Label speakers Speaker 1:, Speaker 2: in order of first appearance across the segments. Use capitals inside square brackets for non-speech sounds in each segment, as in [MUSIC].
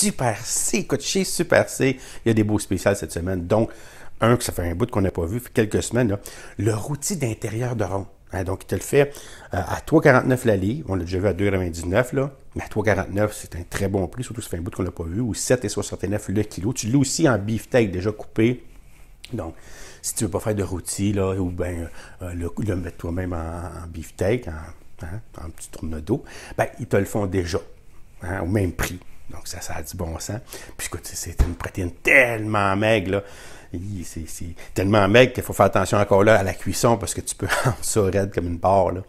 Speaker 1: Super C. Écoute, Super C, il y a des beaux spéciales cette semaine. Donc, un que ça fait un bout qu'on n'a pas vu, quelques semaines, là, le routier d'intérieur de rond. Hein, donc, il te le fait euh, à 3,49 la livre. On l'a déjà vu à 2,99 là. Mais à 3,49, c'est un très bon prix, surtout ça fait un bout qu'on n'a pas vu. Ou 7,69 le kilo. Tu l'as aussi en beefsteak déjà coupé. Donc, si tu ne veux pas faire de routi, ou bien euh, euh, le, mettre toi-même en, beefsteak, en, hein, petit tourne d'eau, ben, ils te le font déjà, hein, au même prix. Donc, ça, ça a du bon sens. Puis, écoute, c'est une protéine tellement maigre, là. C'est tellement maigre qu'il faut faire attention encore là à la cuisson parce que tu peux [LAUGHS] rendre ça raide comme une barre, là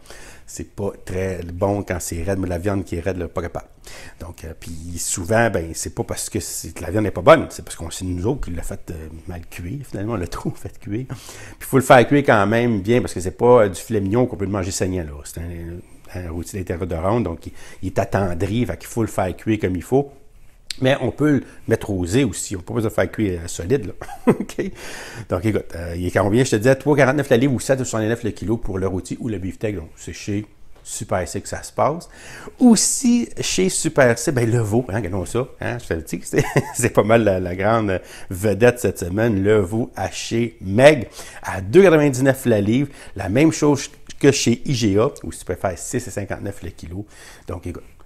Speaker 1: c'est pas très bon quand c'est raide, mais la viande qui est raide, là, pas capable. Donc, euh, puis souvent, ben, c'est pas parce que la viande n'est pas bonne, c'est parce qu'on sait nous autres qui l'a fait euh, mal cuire, finalement, le l'a [LAUGHS] trop fait cuire. Puis il faut le faire cuire quand même bien, parce que c'est pas euh, du filet mignon qu'on peut le manger saignant, là. C'est un euh, d'intérieur de ronde, donc il, est attendri, qu'il faut le faire cuire comme il faut. Mais on peut le mettre rosé aussi. On peut pas de faire cuire euh, solide. [LAUGHS] Donc, écoute, euh, il est combien? Je te disais 3,49 la livre ou 7,69 le kilo pour le rôti ou le beefsteak. Donc, c'est chez Super C que ça se passe. Aussi, chez Super C, ben, le veau, hein, regardons ça. Hein, [LAUGHS] c'est pas mal la, grande vedette cette semaine. Le veau haché Meg à 2,99 la livre. La même chose que chez IGA, où tu peux faire 6,59 le kilo. Donc,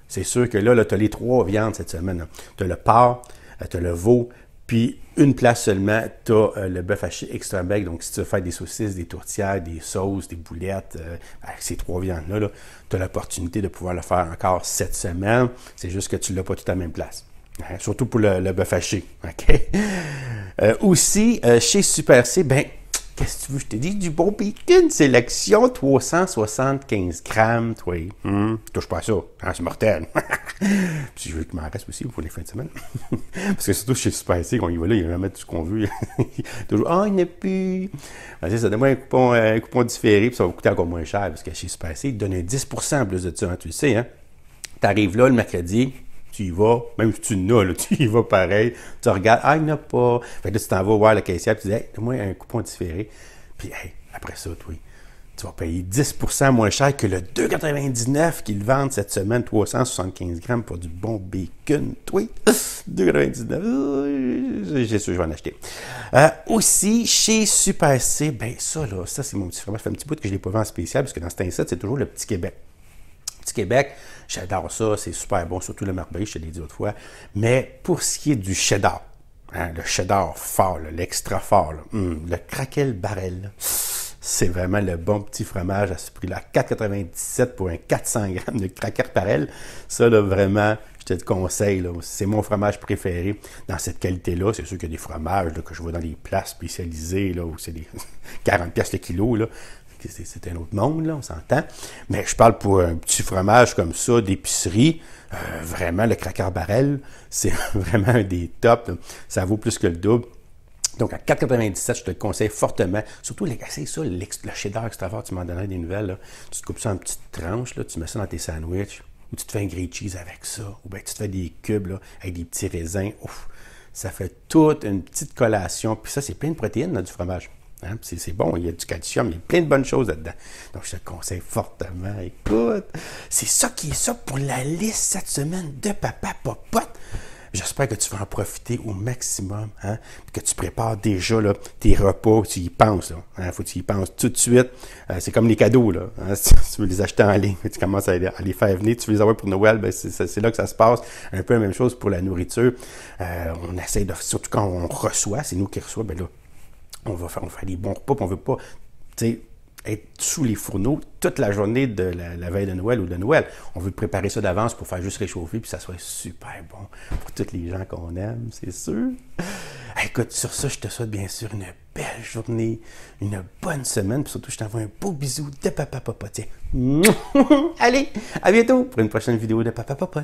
Speaker 1: c'est sûr que là, tu as les trois viandes cette semaine. Hein. Tu as le porc, euh, tu as le veau, puis une place seulement, tu as euh, le bœuf haché extra bec. Donc, si tu veux faire des saucisses, des tourtières, des sauces, des boulettes, euh, avec ces trois viandes-là, tu as l'opportunité de pouvoir le faire encore cette semaine. C'est juste que tu ne l'as pas tout à la même place. Hein. Surtout pour le, bœuf haché. [LAUGHS] OK? aussi, chez Super C, ben, Qu'est-ce que tu veux? Je te dis du bon bacon, sélection 375 grammes, toi. vois. Hmm. touche pas à ça. Hein, c'est mortel. [LAUGHS] Puis je veux qu'il m'en reste aussi pour les fins de semaine. [LAUGHS] Parce que surtout chez Super quand il va là, il va mettre tout ce qu'on veut. [LAUGHS] Toujours, ah, il n'est plus. Vas-y, ben, ça donne un coupon, euh, un coupon différé, puis ça va coûter encore moins cher. Parce que chez Super C, il donne 10 en plus de ça, hein, tu le sais. Hein? Tu arrives là le mercredi, tu y vas, même si tu n'as, [LAUGHS] tu y vas pareil. Tu regardes, ah, il n'y a pas. Fait que là, tu t'en vas voir le caissière, tu dis, hey, donne-moi un coupon différé. Puis, hey, après ça, toi, tu vas payer 10 moins cher que le 2,99 qu'ils vendent cette semaine, 375 grammes pour du bon bacon. Toi, 2,99, [LAUGHS] euh, j'ai sûr que je vais en acheter. Euh, aussi, chez Super C, ben ça, là, ça, c'est mon petit fromage. Ça fait un petit bout que je ne l'ai pas vendu en spécial, parce que dans cet inset, c'est toujours le petit Québec. Québec, j'adore ça, c'est super bon, surtout le Marbris, je te l'ai dit autrefois. Mais pour ce qui est du cheddar, hein, le cheddar fort, l'extra fort, hum, le craquel barrel, c'est vraiment le bon petit fromage à ce prix-là. 4,97 pour un 400 g de craquel barrel, ça, là, vraiment, je te le conseille. C'est mon fromage préféré dans cette qualité-là. C'est sûr qu'il y a des fromages que je vois dans les places spécialisées, là, où c'est 40 [LAUGHS] pièces le kilo. Là c'est un autre monde, là, on s'entend. Mais je parle pour un petit fromage comme ça, d'épicerie. Euh, vraiment, le cracker barrel, [LAUGHS] c'est vraiment un des tops. Ça vaut plus que le double. Donc, à 4,97, je te le conseille fortement. Surtout, c'est ça, le cheddar fort. tu m'en donnerais des nouvelles. Tu te coupes ça en petites tranches, là, tu mets ça dans tes sandwichs, ou tu te fais un grilled cheese avec ça, ou bien tu te fais des cubes là, avec des petits raisins. Ouf, ça fait toute une petite collation. Puis ça, c'est plein de protéines, là, du fromage. Hein, c'est bon, il y a du calcium, il y a plein de bonnes choses là-dedans. Donc, je te conseille fortement. Écoute, c'est ça qui est ça pour la liste cette semaine de Papa Popote. J'espère que tu vas en profiter au maximum, hein, que tu prépares déjà tes repas, tu y penses. Il hein, Faut que tu y penses tout de suite. Euh, c'est comme les cadeaux. Là, [LAUGHS] tu veux les acheter en ligne, tu commences à, les faire venir, tu veux les avoir pour Noël, ben, c'est là que ça se passe. Un peu la même chose pour la nourriture. Euh, on essaie de, surtout quand on reçoit, c'est nous qui reçoit, bien là, on va faire, on faire des bons repas, puis on veut pas être sous les fourneaux toute la journée de la, veille de Noël ou de Noël. On veut préparer ça d'avance pour faire juste réchauffer, puis ça soit super bon pour toutes les gens qu'on aime, c'est sûr. Écoute, sur ça, je te souhaite bien sûr une belle journée, une bonne semaine, puis surtout, je t'envoie un beau bisou de Papa papa [LAUGHS] Allez, à bientôt pour une prochaine vidéo de Papa papa